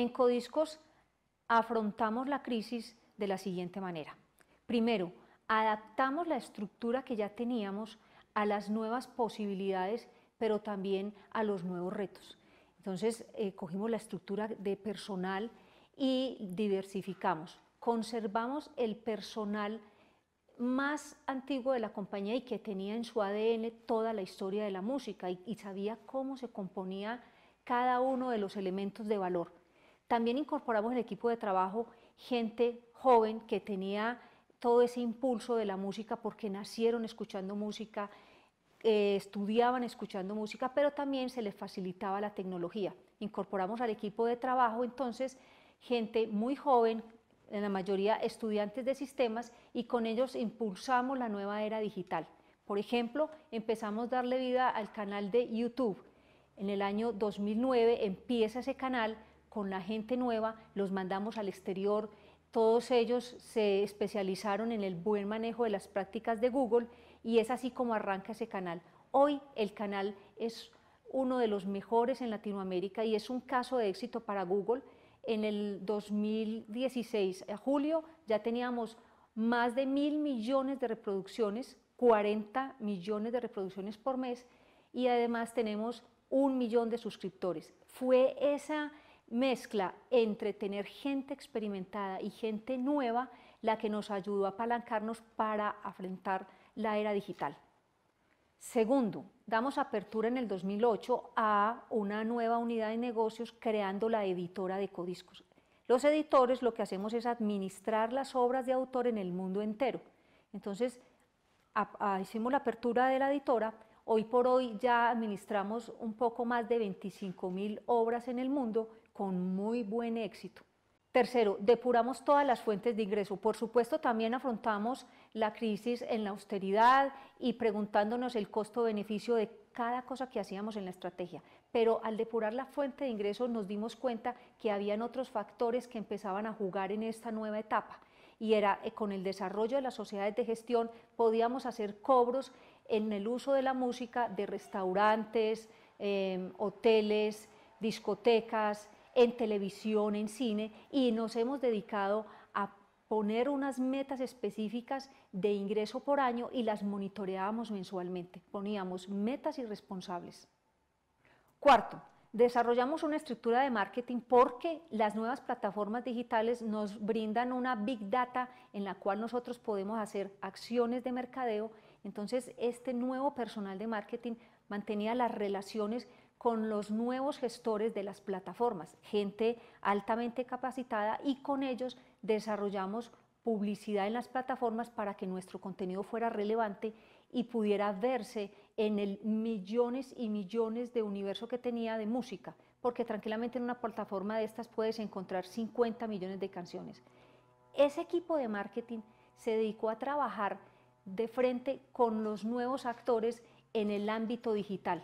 En Codiscos afrontamos la crisis de la siguiente manera. Primero, adaptamos la estructura que ya teníamos a las nuevas posibilidades, pero también a los nuevos retos. Entonces, eh, cogimos la estructura de personal y diversificamos. Conservamos el personal más antiguo de la compañía y que tenía en su ADN toda la historia de la música y sabía cómo se componía cada uno de los elementos de valor también incorporamos en el equipo de trabajo gente joven que tenía todo ese impulso de la música porque nacieron escuchando música, eh, estudiaban escuchando música, pero también se les facilitaba la tecnología. Incorporamos al equipo de trabajo entonces gente muy joven, en la mayoría estudiantes de sistemas, y con ellos impulsamos la nueva era digital. Por ejemplo, empezamos a darle vida al canal de YouTube. En el año 2009 empieza ese canal con la gente nueva, los mandamos al exterior. Todos ellos se especializaron en el buen manejo de las prácticas de Google y es así como arranca ese canal. Hoy el canal es uno de los mejores en Latinoamérica y es un caso de éxito para Google. En el 2016, a julio, ya teníamos más de mil millones de reproducciones, 40 millones de reproducciones por mes y además tenemos un millón de suscriptores. Fue esa mezcla entre tener gente experimentada y gente nueva la que nos ayudó a apalancarnos para afrontar la era digital. Segundo, damos apertura en el 2008 a una nueva unidad de negocios creando la editora de Codiscos. Los editores lo que hacemos es administrar las obras de autor en el mundo entero. Entonces, hicimos la apertura de la editora Hoy por hoy ya administramos un poco más de 25 mil obras en el mundo con muy buen éxito. Tercero, depuramos todas las fuentes de ingreso. Por supuesto, también afrontamos la crisis en la austeridad y preguntándonos el costo-beneficio de cada cosa que hacíamos en la estrategia. Pero al depurar la fuente de ingreso nos dimos cuenta que habían otros factores que empezaban a jugar en esta nueva etapa. Y era eh, con el desarrollo de las sociedades de gestión podíamos hacer cobros en el uso de la música de restaurantes, em, hoteles, discotecas, en televisión, en cine, y nos hemos dedicado a poner unas metas específicas de ingreso por año y las monitoreábamos mensualmente. Poníamos metas irresponsables. Cuarto, desarrollamos una estructura de marketing porque las nuevas plataformas digitales nos brindan una big data en la cual nosotros podemos hacer acciones de mercadeo entonces, este nuevo personal de marketing mantenía las relaciones con los nuevos gestores de las plataformas, gente altamente capacitada y con ellos desarrollamos publicidad en las plataformas para que nuestro contenido fuera relevante y pudiera verse en el millones y millones de universo que tenía de música, porque tranquilamente en una plataforma de estas puedes encontrar 50 millones de canciones. Ese equipo de marketing se dedicó a trabajar de frente con los nuevos actores en el ámbito digital.